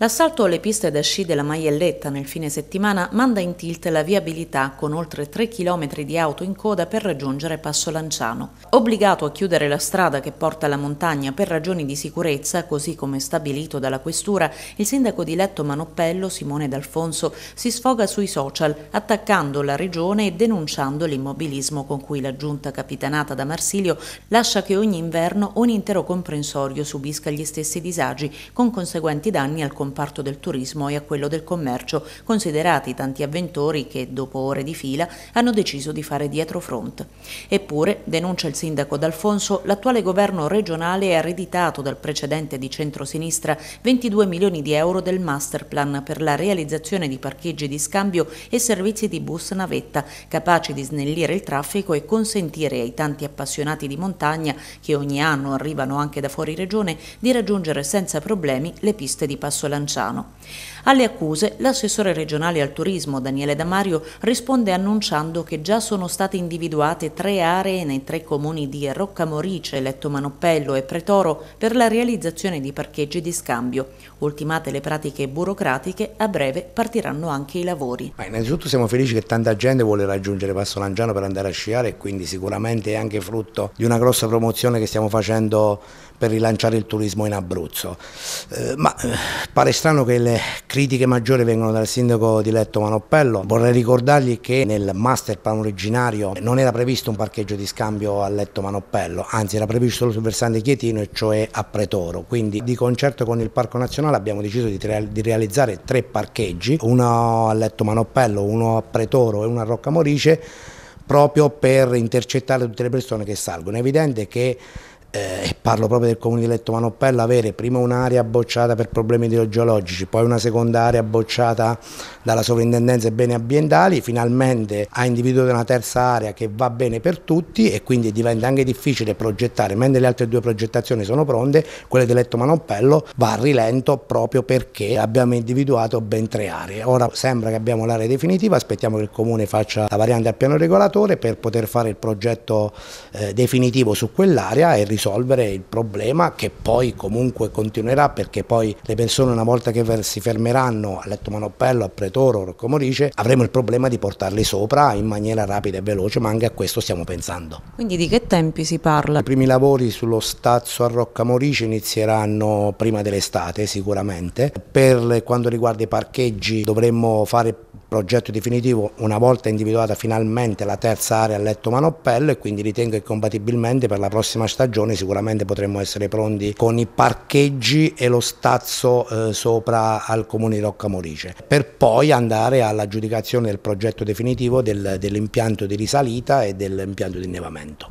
L'assalto alle piste da sci della Maielletta nel fine settimana manda in tilt la viabilità con oltre 3 km di auto in coda per raggiungere Passo Lanciano. Obbligato a chiudere la strada che porta alla montagna per ragioni di sicurezza, così come stabilito dalla questura, il sindaco di Letto Manoppello, Simone D'Alfonso, si sfoga sui social attaccando la regione e denunciando l'immobilismo con cui la giunta capitanata da Marsilio lascia che ogni inverno un intero comprensorio subisca gli stessi disagi, con conseguenti danni al comprensorio comparto del turismo e a quello del commercio, considerati tanti avventori che, dopo ore di fila, hanno deciso di fare dietro front. Eppure, denuncia il sindaco D'Alfonso, l'attuale governo regionale ha ereditato dal precedente di centrosinistra 22 milioni di euro del masterplan per la realizzazione di parcheggi di scambio e servizi di bus navetta, capaci di snellire il traffico e consentire ai tanti appassionati di montagna, che ogni anno arrivano anche da fuori regione, di raggiungere senza problemi le piste di passo lanciato. Lanciano. Alle accuse, l'assessore regionale al turismo Daniele Damario risponde annunciando che già sono state individuate tre aree nei tre comuni di Roccamorice, Letto Manoppello e Pretoro per la realizzazione di parcheggi di scambio. Ultimate le pratiche burocratiche, a breve partiranno anche i lavori. Ma innanzitutto siamo felici che tanta gente vuole raggiungere Passo Lanciano per andare a sciare e quindi sicuramente è anche frutto di una grossa promozione che stiamo facendo per rilanciare il turismo in Abruzzo. Eh, ma eh, pare strano che le critiche maggiori vengano dal sindaco di Letto Manoppello. Vorrei ricordargli che nel master plan originario non era previsto un parcheggio di scambio a Letto Manoppello, anzi era previsto solo sul versante Chietino e cioè a Pretoro. Quindi di concerto con il Parco Nazionale abbiamo deciso di, di realizzare tre parcheggi, uno a Letto Manoppello, uno a Pretoro e uno a Roccamorice proprio per intercettare tutte le persone che salgono. È evidente che eh, parlo proprio del comune di Letto Manoppella, avere prima un'area bocciata per problemi idrogeologici, poi una seconda area bocciata dalla sovrintendenza e beni ambientali, finalmente ha individuato una terza area che va bene per tutti e quindi diventa anche difficile progettare, mentre le altre due progettazioni sono pronte, quelle di Letto Manoppello va a rilento proprio perché abbiamo individuato ben tre aree. Ora sembra che abbiamo l'area definitiva, aspettiamo che il comune faccia la variante al piano regolatore per poter fare il progetto eh, definitivo su quell'area e risolvere risolvere il problema che poi comunque continuerà perché poi le persone una volta che si fermeranno a Letto Manopello, a Pretoro, a Rocco Morice avremo il problema di portarle sopra in maniera rapida e veloce ma anche a questo stiamo pensando. Quindi di che tempi si parla? I primi lavori sullo stazzo a Rocca Morice inizieranno prima dell'estate sicuramente, per quanto riguarda i parcheggi dovremmo fare progetto definitivo una volta individuata finalmente la terza area a letto manoppello e quindi ritengo che compatibilmente per la prossima stagione sicuramente potremmo essere pronti con i parcheggi e lo stazzo eh, sopra al comune di Rocca Morice per poi andare all'aggiudicazione del progetto definitivo del, dell'impianto di risalita e dell'impianto di innevamento.